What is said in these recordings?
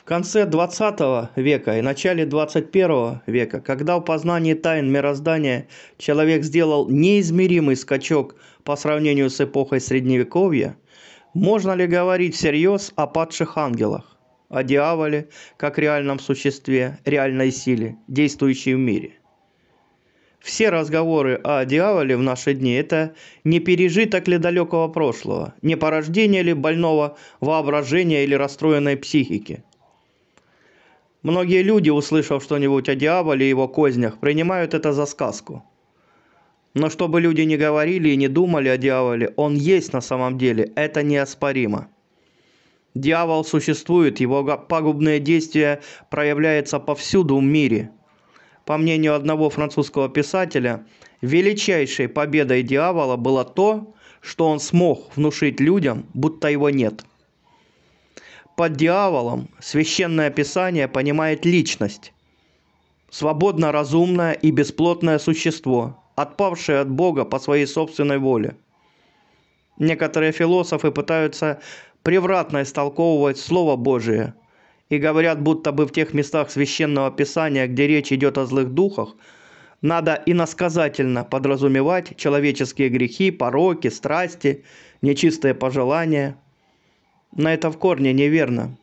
В конце 20 века и начале 21 века, когда в познании тайн мироздания человек сделал неизмеримый скачок по сравнению с эпохой Средневековья, можно ли говорить всерьез о падших ангелах, о дьяволе как реальном существе, реальной силе, действующей в мире? Все разговоры о дьяволе в наши дни – это не пережиток ли далекого прошлого, не порождение ли больного воображения или расстроенной психики – Многие люди, услышав что-нибудь о дьяволе и его кознях, принимают это за сказку. Но чтобы люди не говорили и не думали о дьяволе, он есть на самом деле, это неоспоримо. Дьявол существует, его пагубные действия проявляются повсюду в мире. По мнению одного французского писателя, величайшей победой дьявола было то, что он смог внушить людям, будто его нет – под дьяволом священное писание понимает личность, свободно разумное и бесплотное существо, отпавшее от Бога по своей собственной воле. Некоторые философы пытаются превратно истолковывать Слово Божие и говорят, будто бы в тех местах священного писания, где речь идет о злых духах, надо иносказательно подразумевать человеческие грехи, пороки, страсти, нечистые пожелания – но это в корне неверно.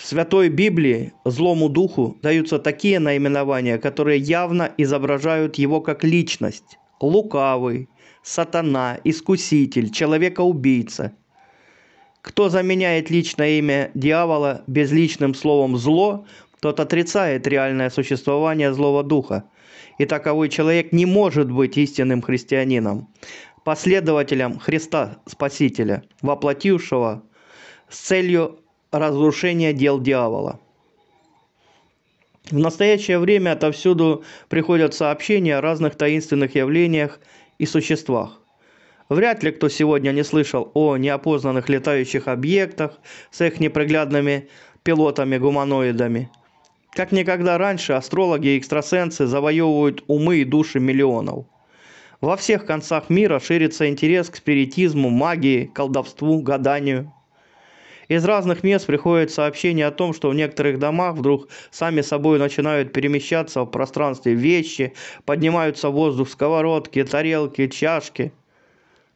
В Святой Библии злому духу даются такие наименования, которые явно изображают его как личность. Лукавый, сатана, искуситель, человека-убийца. Кто заменяет личное имя дьявола безличным словом «зло», тот отрицает реальное существование злого духа. И таковой человек не может быть истинным христианином последователям Христа Спасителя, воплотившего с целью разрушения дел дьявола. В настоящее время отовсюду приходят сообщения о разных таинственных явлениях и существах. Вряд ли кто сегодня не слышал о неопознанных летающих объектах с их неприглядными пилотами-гуманоидами. Как никогда раньше астрологи и экстрасенсы завоевывают умы и души миллионов – во всех концах мира ширится интерес к спиритизму, магии, колдовству, гаданию. Из разных мест приходят сообщения о том, что в некоторых домах вдруг сами собой начинают перемещаться в пространстве вещи, поднимаются в воздух сковородки, тарелки, чашки.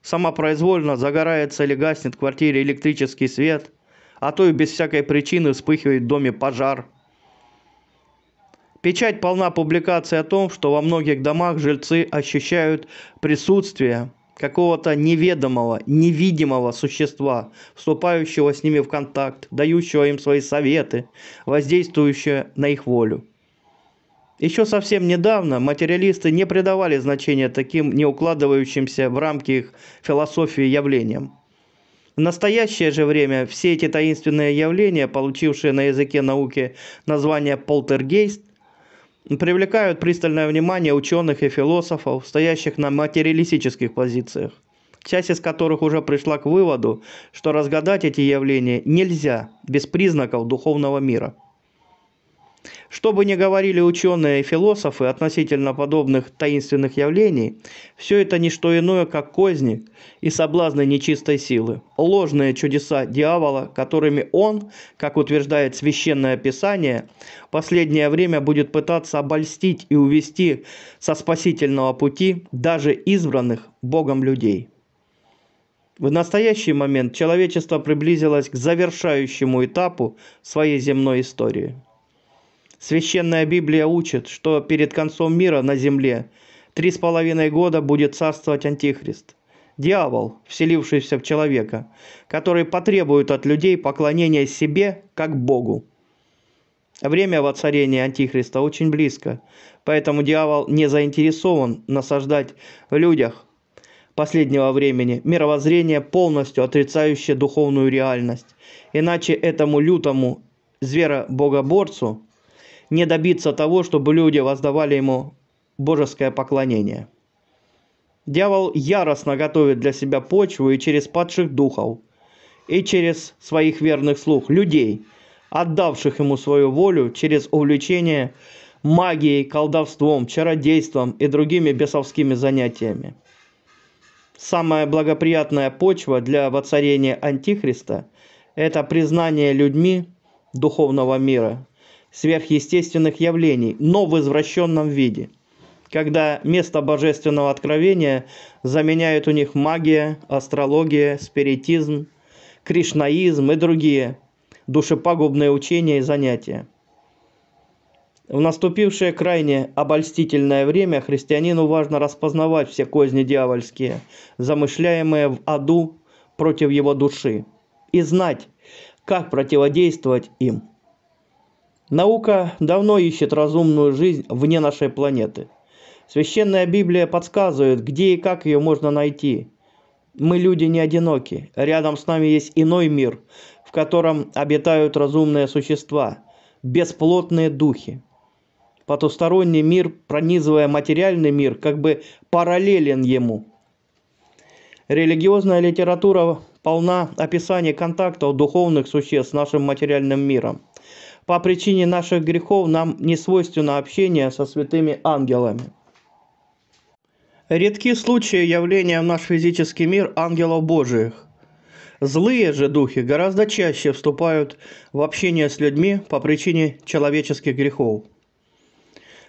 Самопроизвольно загорается или гаснет в квартире электрический свет, а то и без всякой причины вспыхивает в доме пожар. Печать полна публикаций о том, что во многих домах жильцы ощущают присутствие какого-то неведомого, невидимого существа, вступающего с ними в контакт, дающего им свои советы, воздействующего на их волю. Еще совсем недавно материалисты не придавали значения таким не укладывающимся в рамки их философии явлениям. В настоящее же время все эти таинственные явления, получившие на языке науки название полтергейст, привлекают пристальное внимание ученых и философов, стоящих на материалистических позициях, часть из которых уже пришла к выводу, что разгадать эти явления нельзя без признаков духовного мира – что бы ни говорили ученые и философы относительно подобных таинственных явлений, все это не что иное, как козни и соблазны нечистой силы, ложные чудеса дьявола, которыми он, как утверждает Священное Писание, последнее время будет пытаться обольстить и увести со спасительного пути даже избранных Богом людей. В настоящий момент человечество приблизилось к завершающему этапу своей земной истории – Священная Библия учит, что перед концом мира на земле три с половиной года будет царствовать Антихрист. Дьявол, вселившийся в человека, который потребует от людей поклонения себе как Богу. Время воцарения Антихриста очень близко, поэтому дьявол не заинтересован насаждать в людях последнего времени мировоззрение, полностью отрицающее духовную реальность. Иначе этому лютому богоборцу не добиться того, чтобы люди воздавали ему божеское поклонение. Дьявол яростно готовит для себя почву и через падших духов, и через своих верных слух людей, отдавших ему свою волю через увлечение магией, колдовством, чародейством и другими бесовскими занятиями. Самая благоприятная почва для воцарения Антихриста – это признание людьми духовного мира, сверхъестественных явлений, но в извращенном виде, когда место божественного откровения заменяют у них магия, астрология, спиритизм, кришнаизм и другие душепагубные учения и занятия. В наступившее крайне обольстительное время христианину важно распознавать все козни дьявольские, замышляемые в аду против его души, и знать, как противодействовать им – Наука давно ищет разумную жизнь вне нашей планеты. Священная Библия подсказывает, где и как ее можно найти. Мы люди не одиноки. Рядом с нами есть иной мир, в котором обитают разумные существа, бесплотные духи. Потусторонний мир, пронизывая материальный мир, как бы параллелен ему. Религиозная литература полна описаний контактов духовных существ с нашим материальным миром – по причине наших грехов нам не свойственно общение со святыми ангелами. Редки случаи явления в наш физический мир ангелов Божиих. Злые же духи гораздо чаще вступают в общение с людьми по причине человеческих грехов.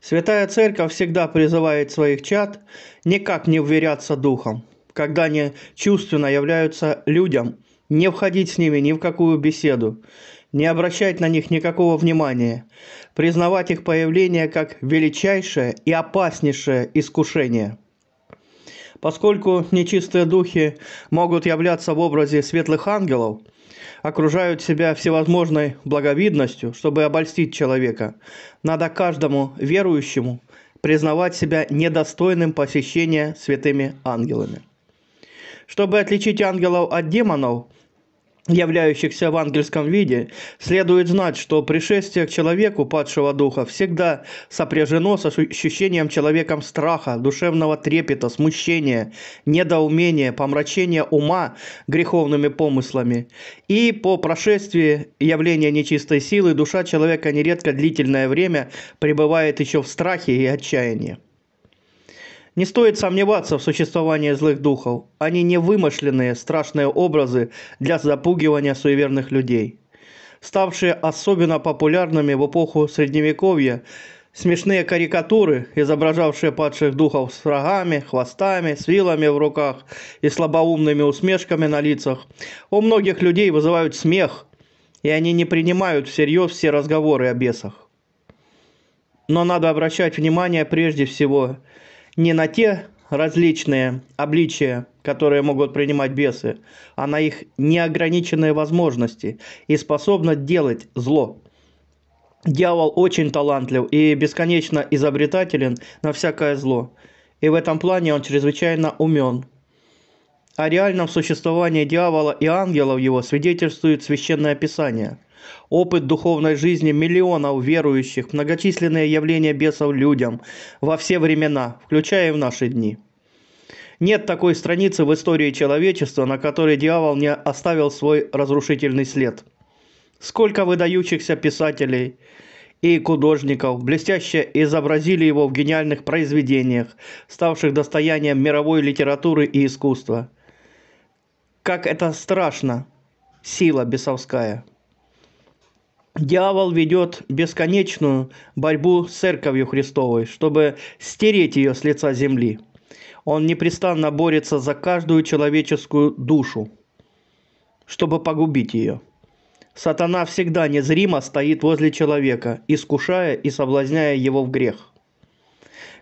Святая Церковь всегда призывает своих чад никак не вверяться духом, когда они чувственно являются людям, не входить с ними ни в какую беседу, не обращать на них никакого внимания, признавать их появление как величайшее и опаснейшее искушение. Поскольку нечистые духи могут являться в образе светлых ангелов, окружают себя всевозможной благовидностью, чтобы обольстить человека, надо каждому верующему признавать себя недостойным посещения святыми ангелами. Чтобы отличить ангелов от демонов – являющихся в ангельском виде, следует знать, что пришествие к человеку падшего духа всегда сопряжено с ощущением человеком страха, душевного трепета, смущения, недоумения, помрачения ума греховными помыслами. И по прошествии явления нечистой силы душа человека нередко длительное время пребывает еще в страхе и отчаянии. Не стоит сомневаться в существовании злых духов. Они не вымышленные страшные образы для запугивания суеверных людей. Ставшие особенно популярными в эпоху Средневековья, смешные карикатуры, изображавшие падших духов с рогами, хвостами, с вилами в руках и слабоумными усмешками на лицах, у многих людей вызывают смех, и они не принимают всерьез все разговоры о бесах. Но надо обращать внимание прежде всего не на те различные обличия, которые могут принимать бесы, а на их неограниченные возможности и способность делать зло. Дьявол очень талантлив и бесконечно изобретателен на всякое зло. И в этом плане он чрезвычайно умен. О реальном существовании дьявола и ангелов его свидетельствует Священное Писание. Опыт духовной жизни миллионов верующих, многочисленные явления бесов людям во все времена, включая и в наши дни. Нет такой страницы в истории человечества, на которой дьявол не оставил свой разрушительный след. Сколько выдающихся писателей, и художников, блестяще изобразили его в гениальных произведениях, ставших достоянием мировой литературы и искусства как это страшно, сила бесовская. Дьявол ведет бесконечную борьбу с церковью Христовой, чтобы стереть ее с лица земли. Он непрестанно борется за каждую человеческую душу, чтобы погубить ее. Сатана всегда незримо стоит возле человека, искушая и соблазняя его в грех.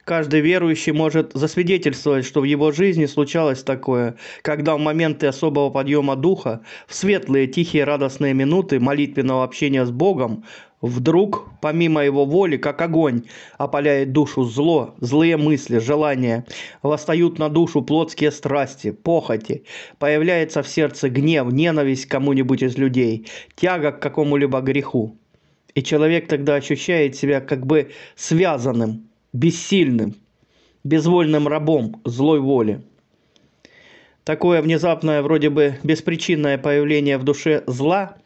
Каждый верующий может засвидетельствовать, что в его жизни случалось такое, когда в моменты особого подъема духа, в светлые, тихие, радостные минуты молитвенного общения с Богом, Вдруг, помимо его воли, как огонь, опаляет душу зло, злые мысли, желания. Восстают на душу плотские страсти, похоти. Появляется в сердце гнев, ненависть к кому-нибудь из людей, тяга к какому-либо греху. И человек тогда ощущает себя как бы связанным, бессильным, безвольным рабом злой воли. Такое внезапное, вроде бы беспричинное появление в душе зла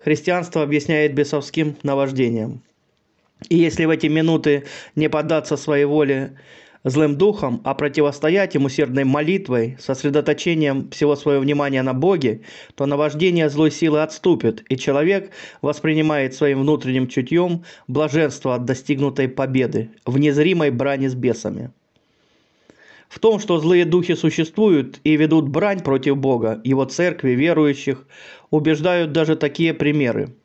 христианство объясняет бесовским наваждением. И если в эти минуты не поддаться своей воле злым духом, а противостоять ему сердной молитвой, сосредоточением всего своего внимания на Боге, то наваждение злой силы отступит, и человек воспринимает своим внутренним чутьем блаженство от достигнутой победы в незримой брани с бесами. В том, что злые духи существуют и ведут брань против Бога, его церкви, верующих, убеждают даже такие примеры –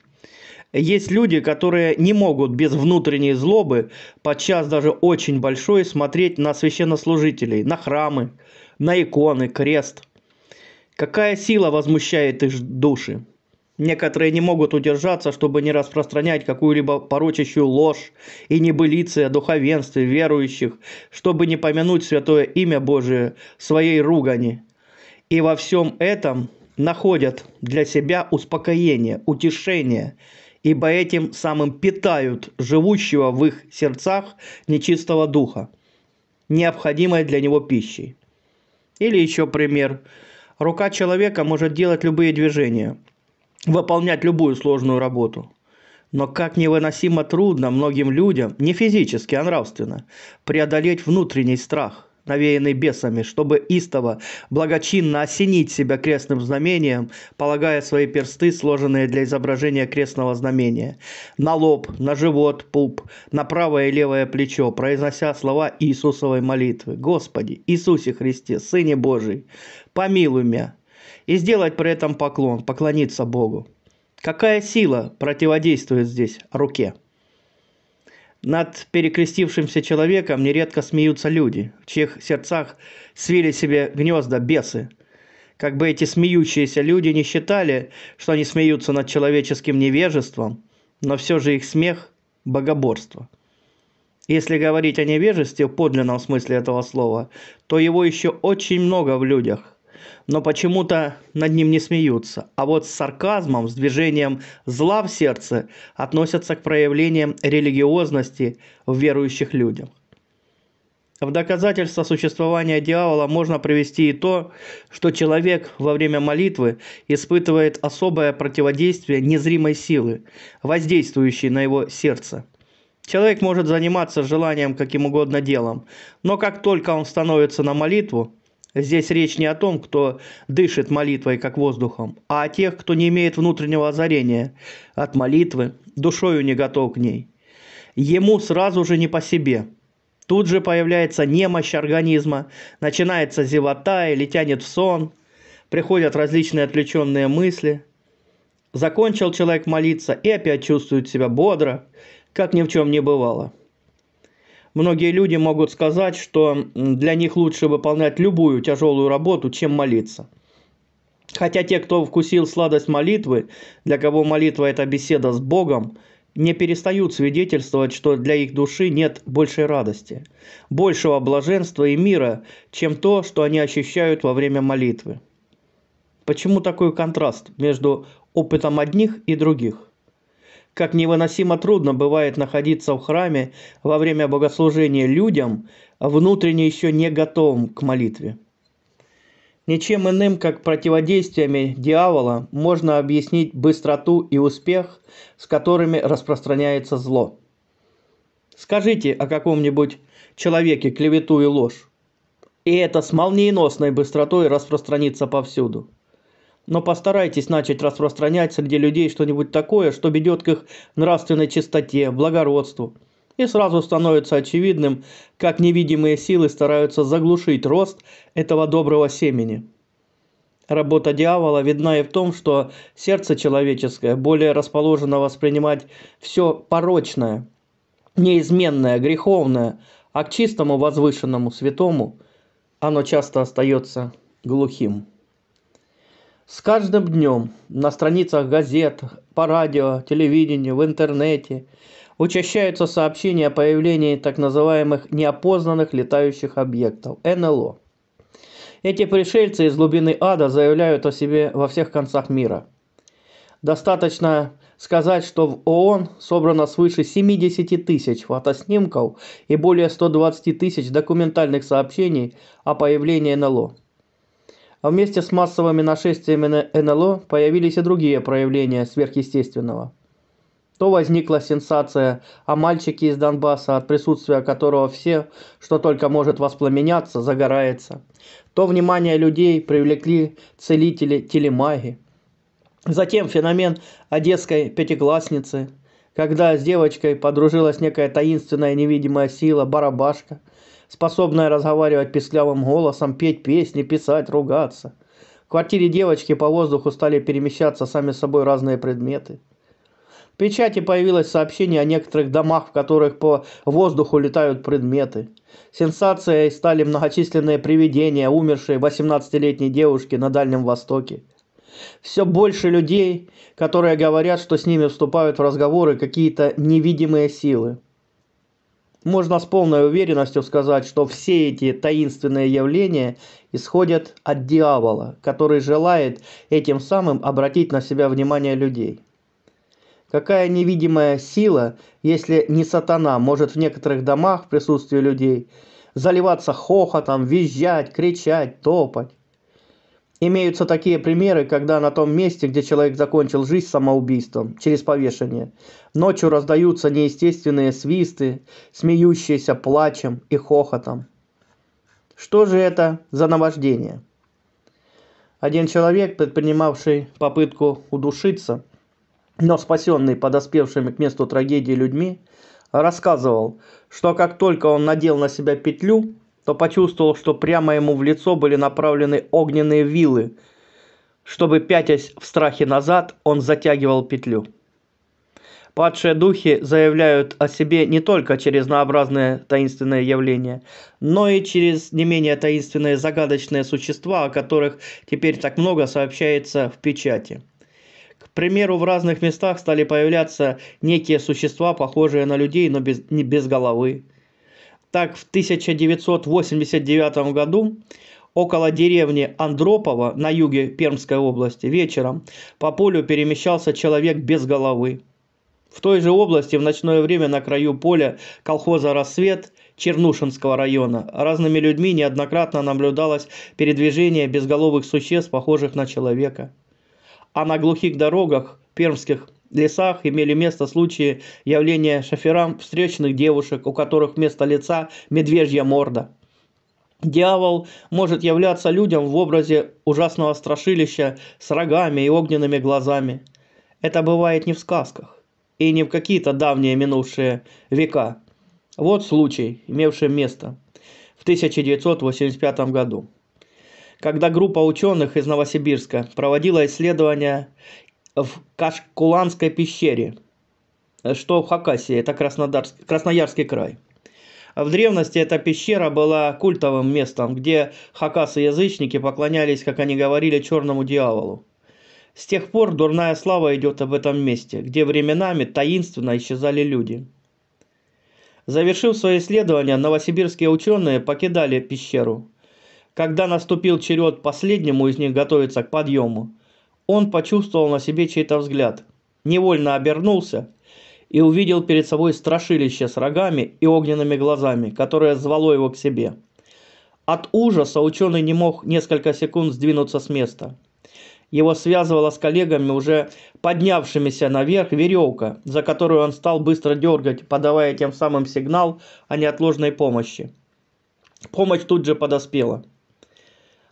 есть люди, которые не могут без внутренней злобы, подчас даже очень большой, смотреть на священнослужителей, на храмы, на иконы, крест. Какая сила возмущает их души? Некоторые не могут удержаться, чтобы не распространять какую-либо порочащую ложь и небылицы о духовенстве верующих, чтобы не помянуть святое имя Божие своей ругани. И во всем этом находят для себя успокоение, утешение – ибо этим самым питают живущего в их сердцах нечистого духа, необходимой для него пищей. Или еще пример. Рука человека может делать любые движения, выполнять любую сложную работу. Но как невыносимо трудно многим людям, не физически, а нравственно, преодолеть внутренний страх, навеянный бесами, чтобы истово, благочинно осенить себя крестным знамением, полагая свои персты, сложенные для изображения крестного знамения, на лоб, на живот, пуп, на правое и левое плечо, произнося слова Иисусовой молитвы. «Господи, Иисусе Христе, Сыне Божий, помилуй меня!» И сделать при этом поклон, поклониться Богу. Какая сила противодействует здесь руке? Над перекрестившимся человеком нередко смеются люди, в чьих сердцах свили себе гнезда бесы. Как бы эти смеющиеся люди не считали, что они смеются над человеческим невежеством, но все же их смех – богоборство. Если говорить о невежестве в подлинном смысле этого слова, то его еще очень много в людях – но почему-то над ним не смеются. А вот с сарказмом, с движением зла в сердце относятся к проявлениям религиозности в верующих людях. В доказательство существования дьявола можно привести и то, что человек во время молитвы испытывает особое противодействие незримой силы, воздействующей на его сердце. Человек может заниматься желанием каким угодно делом, но как только он становится на молитву, Здесь речь не о том, кто дышит молитвой как воздухом, а о тех, кто не имеет внутреннего озарения от молитвы, душою не готов к ней. Ему сразу же не по себе. Тут же появляется немощь организма, начинается зевота или тянет в сон, приходят различные отвлеченные мысли. Закончил человек молиться и опять чувствует себя бодро, как ни в чем не бывало. Многие люди могут сказать, что для них лучше выполнять любую тяжелую работу, чем молиться. Хотя те, кто вкусил сладость молитвы, для кого молитва – это беседа с Богом, не перестают свидетельствовать, что для их души нет большей радости, большего блаженства и мира, чем то, что они ощущают во время молитвы. Почему такой контраст между опытом одних и других? как невыносимо трудно бывает находиться в храме во время богослужения людям, внутренне еще не готовым к молитве. Ничем иным, как противодействиями дьявола, можно объяснить быстроту и успех, с которыми распространяется зло. Скажите о каком-нибудь человеке клевету и ложь, и это с молниеносной быстротой распространится повсюду но постарайтесь начать распространять среди людей что-нибудь такое, что ведет к их нравственной чистоте, благородству. И сразу становится очевидным, как невидимые силы стараются заглушить рост этого доброго семени. Работа дьявола видна и в том, что сердце человеческое более расположено воспринимать все порочное, неизменное, греховное, а к чистому, возвышенному, святому оно часто остается глухим. С каждым днем на страницах газет, по радио, телевидению, в интернете учащаются сообщения о появлении так называемых неопознанных летающих объектов – НЛО. Эти пришельцы из глубины ада заявляют о себе во всех концах мира. Достаточно сказать, что в ООН собрано свыше 70 тысяч фотоснимков и более 120 тысяч документальных сообщений о появлении НЛО – а вместе с массовыми нашествиями НЛО появились и другие проявления сверхъестественного. То возникла сенсация о а мальчике из Донбасса, от присутствия которого все, что только может воспламеняться, загорается. То внимание людей привлекли целители телемаги. Затем феномен одесской пятиклассницы, когда с девочкой подружилась некая таинственная невидимая сила, барабашка, способная разговаривать писклявым голосом, петь песни, писать, ругаться. В квартире девочки по воздуху стали перемещаться сами собой разные предметы. В печати появилось сообщение о некоторых домах, в которых по воздуху летают предметы. Сенсацией стали многочисленные привидения, умершей 18-летней девушки на Дальнем Востоке. Все больше людей, которые говорят, что с ними вступают в разговоры какие-то невидимые силы. Можно с полной уверенностью сказать, что все эти таинственные явления исходят от дьявола, который желает этим самым обратить на себя внимание людей. Какая невидимая сила, если не сатана, может в некоторых домах в присутствии людей заливаться хохотом, визжать, кричать, топать? Имеются такие примеры, когда на том месте, где человек закончил жизнь самоубийством через повешение, ночью раздаются неестественные свисты, смеющиеся плачем и хохотом. Что же это за наваждение? Один человек, предпринимавший попытку удушиться, но спасенный подоспевшими к месту трагедии людьми, рассказывал, что как только он надел на себя петлю – то почувствовал, что прямо ему в лицо были направлены огненные вилы. Чтобы, пятясь в страхе назад, он затягивал петлю. Падшие духи заявляют о себе не только через разнообразные таинственные явления, но и через не менее таинственные загадочные существа, о которых теперь так много сообщается в печати. К примеру, в разных местах стали появляться некие существа, похожие на людей, но без, не без головы. Так, в 1989 году около деревни Андропова на юге Пермской области вечером по полю перемещался человек без головы. В той же области в ночное время на краю поля колхоза «Рассвет» Чернушинского района разными людьми неоднократно наблюдалось передвижение безголовых существ, похожих на человека. А на глухих дорогах пермских лесах имели место случаи явления шоферам встречных девушек, у которых вместо лица медвежья морда. Дьявол может являться людям в образе ужасного страшилища с рогами и огненными глазами. Это бывает не в сказках и не в какие-то давние минувшие века. Вот случай, имевший место в 1985 году когда группа ученых из Новосибирска проводила исследования в Кашкуланской пещере, что в Хакасии, это Краснодарский, Красноярский край. В древности эта пещера была культовым местом, где хакасы-язычники поклонялись, как они говорили, черному дьяволу. С тех пор дурная слава идет об этом месте, где временами таинственно исчезали люди. Завершив свои исследования, новосибирские ученые покидали пещеру. Когда наступил черед последнему из них готовиться к подъему, он почувствовал на себе чей-то взгляд, невольно обернулся и увидел перед собой страшилище с рогами и огненными глазами, которое звало его к себе. От ужаса ученый не мог несколько секунд сдвинуться с места. Его связывала с коллегами, уже поднявшимися наверх, веревка, за которую он стал быстро дергать, подавая тем самым сигнал о неотложной помощи. Помощь тут же подоспела –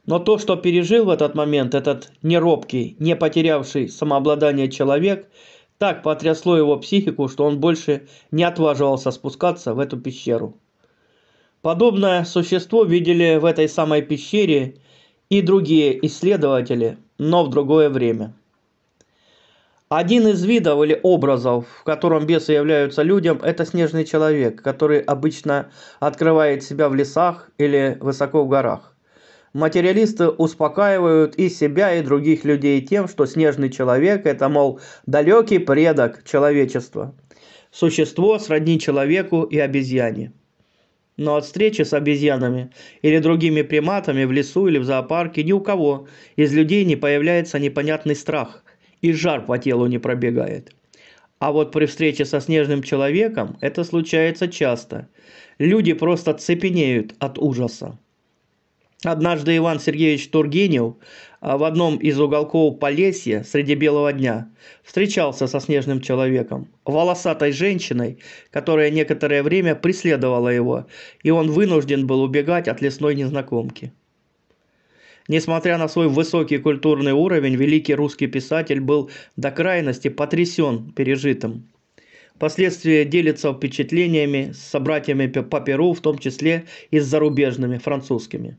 но то, что пережил в этот момент этот неробкий, не потерявший самообладание человек, так потрясло его психику, что он больше не отваживался спускаться в эту пещеру. Подобное существо видели в этой самой пещере и другие исследователи, но в другое время. Один из видов или образов, в котором бесы являются людям, это снежный человек, который обычно открывает себя в лесах или высоко в горах. Материалисты успокаивают и себя, и других людей тем, что снежный человек – это, мол, далекий предок человечества. Существо сродни человеку и обезьяне. Но от встречи с обезьянами или другими приматами в лесу или в зоопарке ни у кого из людей не появляется непонятный страх и жар по телу не пробегает. А вот при встрече со снежным человеком это случается часто. Люди просто цепенеют от ужаса. Однажды Иван Сергеевич Тургенев а, в одном из уголков Полесья среди белого дня встречался со снежным человеком, волосатой женщиной, которая некоторое время преследовала его, и он вынужден был убегать от лесной незнакомки. Несмотря на свой высокий культурный уровень, великий русский писатель был до крайности потрясен пережитым. Впоследствии делится впечатлениями с собратьями по перу, в том числе и с зарубежными, французскими.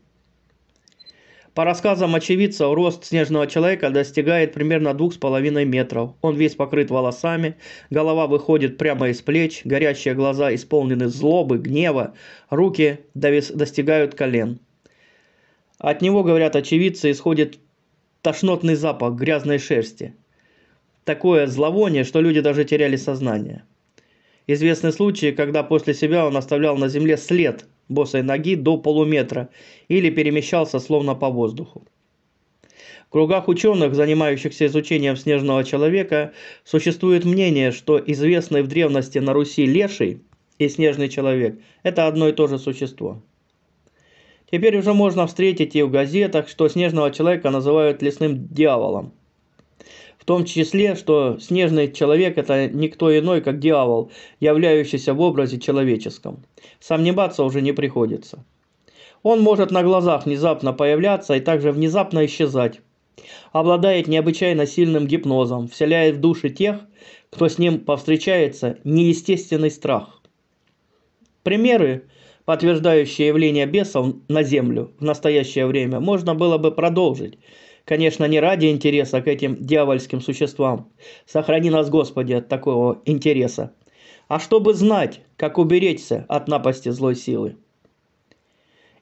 По рассказам очевидцев, рост снежного человека достигает примерно 2,5 метров. Он весь покрыт волосами, голова выходит прямо из плеч, горящие глаза исполнены злобы, гнева, руки достигают колен. От него, говорят очевидцы, исходит тошнотный запах грязной шерсти. Такое зловоние, что люди даже теряли сознание. Известны случаи, когда после себя он оставлял на земле след – босой ноги до полуметра или перемещался словно по воздуху. В кругах ученых, занимающихся изучением снежного человека, существует мнение, что известный в древности на Руси леший и снежный человек – это одно и то же существо. Теперь уже можно встретить и в газетах, что снежного человека называют лесным дьяволом в том числе, что снежный человек – это никто иной, как дьявол, являющийся в образе человеческом. Сомневаться уже не приходится. Он может на глазах внезапно появляться и также внезапно исчезать. Обладает необычайно сильным гипнозом, вселяет в души тех, кто с ним повстречается, неестественный страх. Примеры, подтверждающие явление бесов на Землю в настоящее время, можно было бы продолжить – конечно, не ради интереса к этим дьявольским существам. Сохрани нас, Господи, от такого интереса. А чтобы знать, как уберечься от напасти злой силы.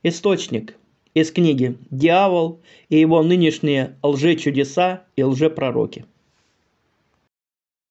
Источник из книги «Дьявол и его нынешние лжечудеса и лжепророки».